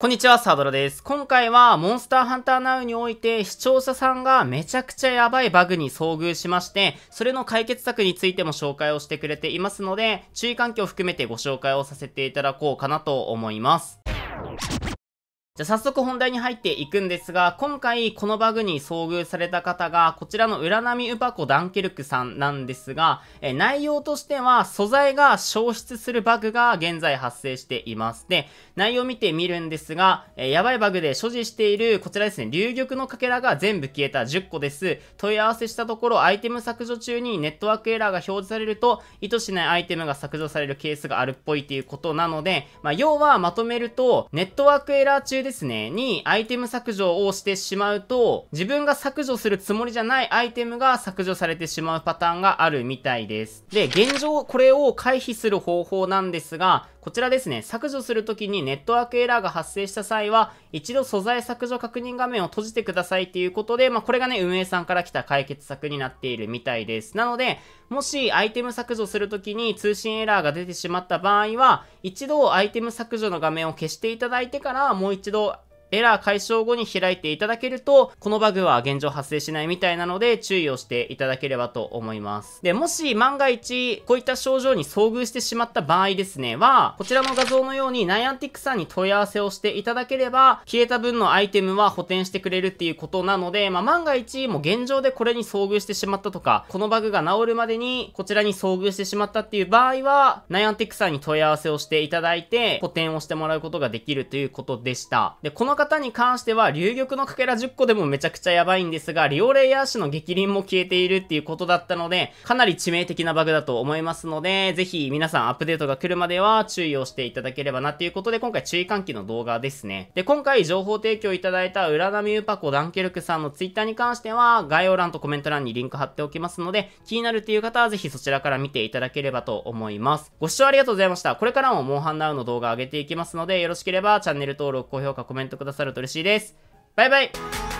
こんにちは、サドラです。今回は、モンスターハンターナウにおいて、視聴者さんがめちゃくちゃやばいバグに遭遇しまして、それの解決策についても紹介をしてくれていますので、注意喚起を含めてご紹介をさせていただこうかなと思います。じゃ早速本題に入っていくんですが、今回このバグに遭遇された方が、こちらの占みウパコダンケルクさんなんですが、え内容としては素材が消失するバグが現在発生しています。で、内容を見てみるんですが、えやばいバグで所持しているこちらですね、流玉のかけらが全部消えた10個です。問い合わせしたところ、アイテム削除中にネットワークエラーが表示されると、意図しないアイテムが削除されるケースがあるっぽいということなので、まあ、要はまとめると、ネットワークエラー中でですね、にアイテム削除をしてしまうと、自分が削除するつもりじゃないアイテムが削除されてしまうパターンがあるみたいです。で、現状これを回避する方法なんですが、こちらですね、削除するときにネットワークエラーが発生した際は、一度素材削除確認画面を閉じてくださいっていうことで、まあ、これがね、運営さんから来た解決策になっているみたいです。なので、もしアイテム削除するときに通信エラーが出てしまった場合は、一度アイテム削除の画面を消していただいてから、もう一度エラー解消後に開いていただけると、このバグは現状発生しないみたいなので注意をしていただければと思います。で、もし万が一、こういった症状に遭遇してしまった場合ですね、は、こちらの画像のようにナイアンティックさんに問い合わせをしていただければ、消えた分のアイテムは補填してくれるっていうことなので、まあ、万が一、もう現状でこれに遭遇してしまったとか、このバグが治るまでにこちらに遭遇してしまったっていう場合は、ナイアンティックさんに問い合わせをしていただいて、補填をしてもらうことができるということでした。で、この方に関しては、流玉のかけら10個でもめちゃくちゃやばいんですが、リオレイヤー種の激鱗も消えているっていうことだったので、かなり致命的なバグだと思いますので、ぜひ皆さんアップデートが来るまでは注意をしていただければなっていうことで、今回注意喚起の動画ですね。で、今回情報提供いただいた浦波ゆパコダンケルクさんの twitter に関しては、概要欄とコメント欄にリンク貼っておきますので、気になるっていう方はぜひそちらから見ていただければと思います。ご視聴ありがとうございました。これからもモンハンナウの動画上げていきますので、よろしければチャンネル登録、高評価、コメントください。ださると嬉しいです。バイバイ